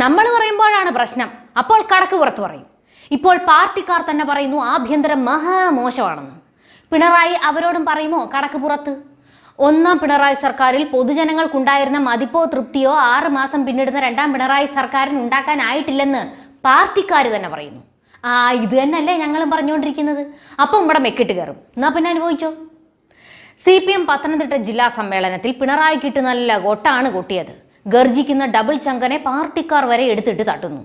നമ്മൾ പറയുമ്പോഴാണ് പ്രശ്നം അപ്പോൾ കടക്ക് പുറത്ത് പറയും ഇപ്പോൾ പാർട്ടിക്കാർ തന്നെ പറയുന്നു ആഭ്യന്തരം മഹാമോശമാണെന്ന് പിണറായി അവരോടും പറയുമോ കടക്ക് പുറത്ത് ഒന്നാം പിണറായി സർക്കാരിൽ പൊതുജനങ്ങൾക്കുണ്ടായിരുന്ന മതിപ്പോ തൃപ്തിയോ ആറ് മാസം പിന്നിടുന്ന രണ്ടാം പിണറായി സർക്കാരിന് ഉണ്ടാക്കാനായിട്ടില്ലെന്ന് പാർട്ടിക്കാർ തന്നെ പറയുന്നു ആ ഇത് തന്നെയല്ലേ ഞങ്ങളും പറഞ്ഞുകൊണ്ടിരിക്കുന്നത് അപ്പം ഇവിടെ മെക്കിട്ട് കയറും എന്നാ പിന്നെ അനുഭവിച്ചോ സി പി എം പത്തനംതിട്ട ജില്ലാ സമ്മേളനത്തിൽ പിണറായിക്കിട്ട് നല്ല കൊട്ടാണ് കൊട്ടിയത് ഗർജിക്കുന്ന ഡബിൾ ചങ്കനെ പാർട്ടിക്കാർ വരെ എടുത്തിട്ട് തട്ടുന്നു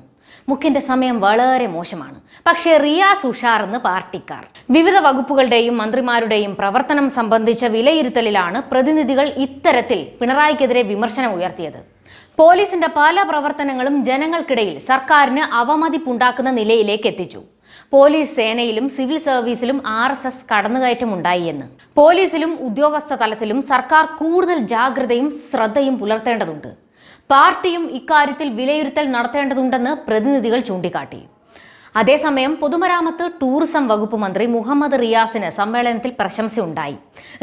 മുഖ്യന്റെ സമയം വളരെ മോശമാണ് പക്ഷേ റിയാസ് ഉഷാർ എന്ന് പാർട്ടിക്കാർ വിവിധ വകുപ്പുകളുടെയും മന്ത്രിമാരുടെയും പ്രവർത്തനം സംബന്ധിച്ച വിലയിരുത്തലിലാണ് പ്രതിനിധികൾ ഇത്തരത്തിൽ പിണറായിക്കെതിരെ വിമർശനം ഉയർത്തിയത് പോലീസിന്റെ പല പ്രവർത്തനങ്ങളും ജനങ്ങൾക്കിടയിൽ സർക്കാരിന് അവമതിപ്പുണ്ടാക്കുന്ന നിലയിലേക്ക് എത്തിച്ചു പോലീസ് സേനയിലും സിവിൽ സർവീസിലും ആർ എസ് എസ് കടന്നുകയറ്റം ഉണ്ടായി എന്ന് പോലീസിലും ഉദ്യോഗസ്ഥ തലത്തിലും സർക്കാർ കൂടുതൽ ജാഗ്രതയും ശ്രദ്ധയും പുലർത്തേണ്ടതുണ്ട് പാർട്ടിയും ഇക്കാര്യത്തിൽ വിലയിരുത്തൽ നടത്തേണ്ടതുണ്ടെന്ന് പ്രതിനിധികൾ ചൂണ്ടിക്കാട്ടി അതേസമയം പൊതുമരാമത്ത് ടൂറിസം വകുപ്പ് മന്ത്രി മുഹമ്മദ് റിയാസിന് സമ്മേളനത്തിൽ പ്രശംസയുണ്ടായി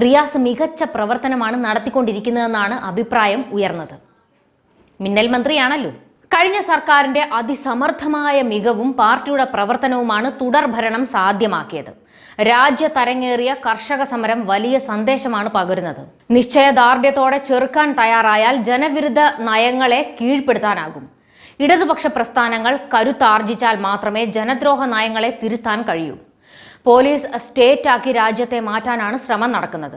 റിയാസ് മികച്ച പ്രവർത്തനമാണ് നടത്തിക്കൊണ്ടിരിക്കുന്നതെന്നാണ് അഭിപ്രായം ഉയർന്നത് മിന്നൽ മന്ത്രിയാണല്ലോ കഴിഞ്ഞ സർക്കാരിന്റെ അതിസമർത്ഥമായ മികവും പാർട്ടിയുടെ പ്രവർത്തനവുമാണ് തുടർഭരണം സാധ്യമാക്കിയത് രാജ്യ തരങ്ങേറിയ കർഷക സമരം വലിയ സന്ദേശമാണ് പകരുന്നത് നിശ്ചയദാർഢ്യത്തോടെ ചെറുക്കാൻ തയ്യാറായാൽ ജനവിരുദ്ധ നയങ്ങളെ കീഴ്പ്പെടുത്താനാകും ഇടതുപക്ഷ പ്രസ്ഥാനങ്ങൾ കരുത്താർജിച്ചാൽ മാത്രമേ ജനദ്രോഹ നയങ്ങളെ തിരുത്താൻ കഴിയൂ പോലീസ് സ്റ്റേറ്റ് ആക്കി രാജ്യത്തെ മാറ്റാനാണ് ശ്രമം നടക്കുന്നത്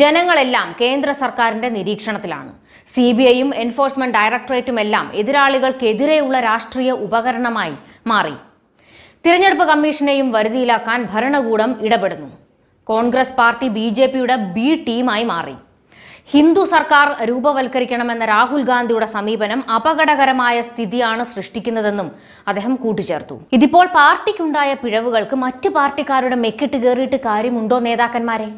ജനങ്ങളെല്ലാം കേന്ദ്ര സർക്കാരിന്റെ നിരീക്ഷണത്തിലാണ് സി ബി ഐയും എൻഫോഴ്സ്മെന്റ് ഡയറക്ടറേറ്റും എല്ലാം എതിരാളികൾക്കെതിരെയുള്ള രാഷ്ട്രീയ ഉപകരണമായി മാറി തിരഞ്ഞെടുപ്പ് കമ്മീഷനെയും വരുതിയിലാക്കാൻ ഭരണകൂടം ഇടപെടുന്നു കോൺഗ്രസ് പാർട്ടി ബി ജെ പിയുടെ ബി ടീമായി മാറി ഹിന്ദു സർക്കാർ രൂപവൽക്കരിക്കണമെന്ന രാഹുൽ ഗാന്ധിയുടെ സമീപനം അപകടകരമായ സ്ഥിതിയാണ് സൃഷ്ടിക്കുന്നതെന്നും അദ്ദേഹം കൂട്ടിച്ചേർത്തു ഇതിപ്പോൾ പാർട്ടിക്കുണ്ടായ പിഴവുകൾക്ക് മറ്റു പാർട്ടിക്കാരുടെ മെക്കിട്ട് കയറിയിട്ട് കാര്യമുണ്ടോ നേതാക്കന്മാരെ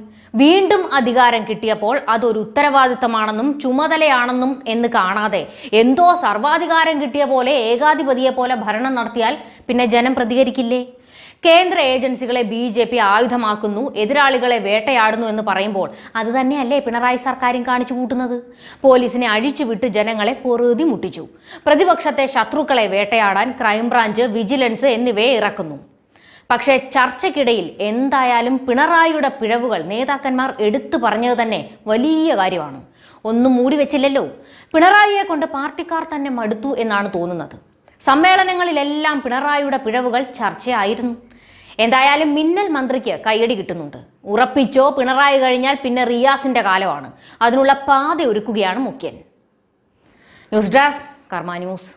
വീണ്ടും അധികാരം കിട്ടിയപ്പോൾ അതൊരു ഉത്തരവാദിത്തമാണെന്നും ചുമതലയാണെന്നും എന്ന് കാണാതെ എന്തോ സർവാധികാരം കിട്ടിയ പോലെ ഏകാധിപതിയെ പോലെ ഭരണം നടത്തിയാൽ പിന്നെ ജനം പ്രതികരിക്കില്ലേ കേന്ദ്ര ഏജൻസികളെ ബി ജെ പി ആയുധമാക്കുന്നു എതിരാളികളെ വേട്ടയാടുന്നു എന്ന് പറയുമ്പോൾ അത് തന്നെയല്ലേ പിണറായി സർക്കാരും കാണിച്ചു കൂട്ടുന്നത് പോലീസിനെ അഴിച്ചുവിട്ട് ജനങ്ങളെ പൊറുതി മുട്ടിച്ചു പ്രതിപക്ഷത്തെ ശത്രുക്കളെ വേട്ടയാടാൻ ക്രൈംബ്രാഞ്ച് വിജിലൻസ് എന്നിവയെ ഇറക്കുന്നു പക്ഷേ ചർച്ചയ്ക്കിടയിൽ എന്തായാലും പിണറായിയുടെ പിഴവുകൾ നേതാക്കന്മാർ എടുത്തു പറഞ്ഞത് തന്നെ വലിയ കാര്യമാണ് ഒന്നും മൂടി വെച്ചില്ലല്ലോ പിണറായിയെ കൊണ്ട് പാർട്ടിക്കാർ തന്നെ മടുത്തു എന്നാണ് തോന്നുന്നത് സമ്മേളനങ്ങളിലെല്ലാം പിണറായിയുടെ പിഴവുകൾ ചർച്ചയായിരുന്നു എന്തായാലും മിന്നൽ മന്ത്രിക്ക് കൈയടി കിട്ടുന്നുണ്ട് ഉറപ്പിച്ചോ പിണറായി കഴിഞ്ഞാൽ പിന്നെ റിയാസിന്റെ കാലമാണ് അതിനുള്ള പാത ഒരുക്കുകയാണ് മുഖ്യൻ ന്യൂസ് ഡെസ്ക് കർമ്മ ന്യൂസ്